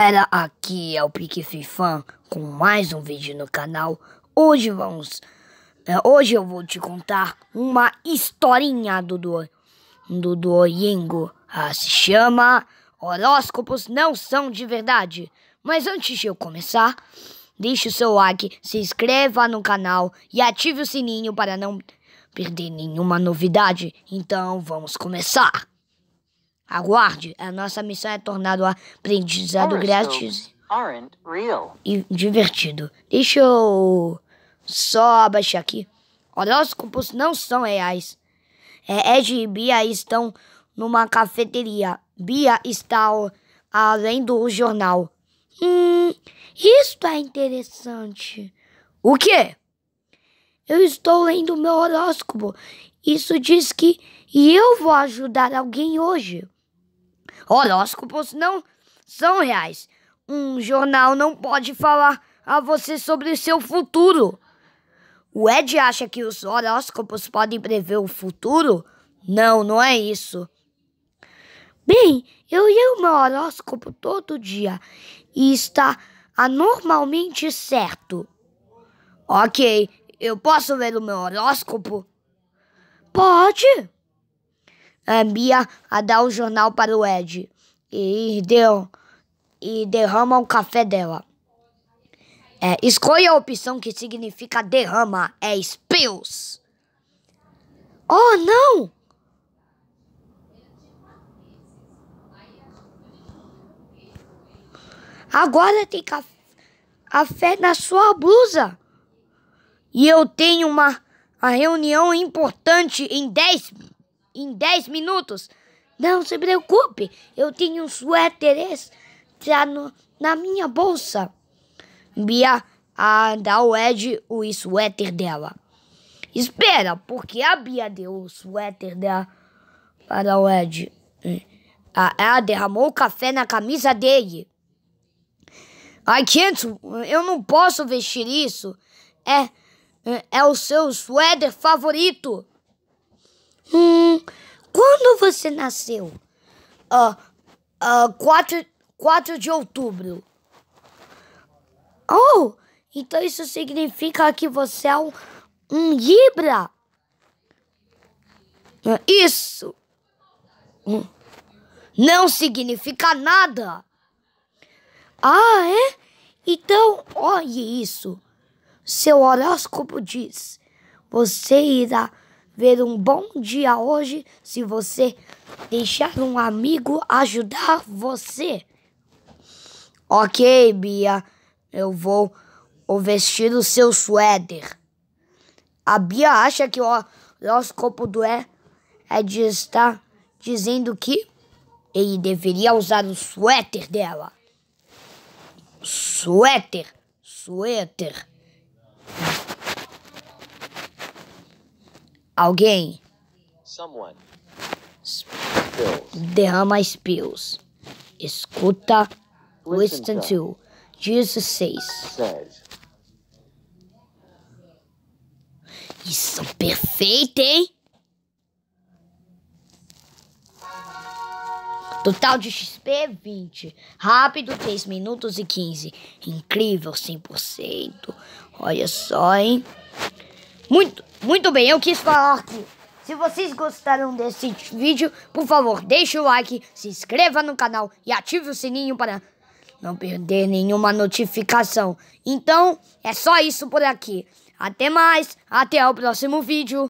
Galera, aqui é o Pique Fifan com mais um vídeo no canal. Hoje vamos, é, hoje eu vou te contar uma historinha do do, do Duolingo. Ah, se chama Horóscopos não são de verdade. Mas antes de eu começar, deixe o seu like, se inscreva no canal e ative o sininho para não perder nenhuma novidade. Então vamos começar. Aguarde, a nossa missão é tornar o aprendizado grátis e divertido. Deixa eu só abaixar aqui. Horóscopos não são reais. É, Ed é e Bia estão numa cafeteria. Bia está lendo além do jornal. Hum, isto é interessante. O quê? Eu estou lendo meu horóscopo. Isso diz que eu vou ajudar alguém hoje. Horóscopos não são reais. Um jornal não pode falar a você sobre seu futuro. O Ed acha que os horóscopos podem prever o futuro? Não, não é isso. Bem, eu leio meu horóscopo todo dia e está anormalmente certo. Ok, eu posso ver o meu horóscopo? Pode! a Mia a dar o jornal para o Ed e, deu, e derrama o café dela. É, escolha a opção que significa derrama. É spills. Oh, não! Agora tem café na sua blusa. E eu tenho uma, uma reunião importante em 10 em 10 minutos. Não se preocupe, eu tenho um suéteres já no, na minha bolsa. Bia a, dá ao Ed o suéter dela. Espera, porque a Bia deu o suéter dela para o Ed. Ela derramou o café na camisa dele. ai can't, eu não posso vestir isso. É, é, é o seu suéter favorito. Hum, quando você nasceu? Ah, ah, 4, 4 de outubro. Oh, então isso significa que você é um, um Libra. Ah, isso hum. não significa nada. Ah, é? Então, olhe isso. Seu horóscopo diz: você irá ver um bom dia hoje se você deixar um amigo ajudar você. Ok, Bia, eu vou vestir o seu suéter. A Bia acha que o horóscopo do é, é de estar dizendo que ele deveria usar o suéter dela. Suéter, suéter. Alguém. Someone. Spills. Derrama spills. Escuta. Listen, listen to. Jesus says. says. Isso é perfeito, hein? Total de XP 20. Rápido 3 minutos e 15. Incrível 100%. Olha só, hein? Muito, muito bem, eu quis falar que se vocês gostaram desse vídeo, por favor, deixe o like, se inscreva no canal e ative o sininho para não perder nenhuma notificação. Então, é só isso por aqui. Até mais, até o próximo vídeo.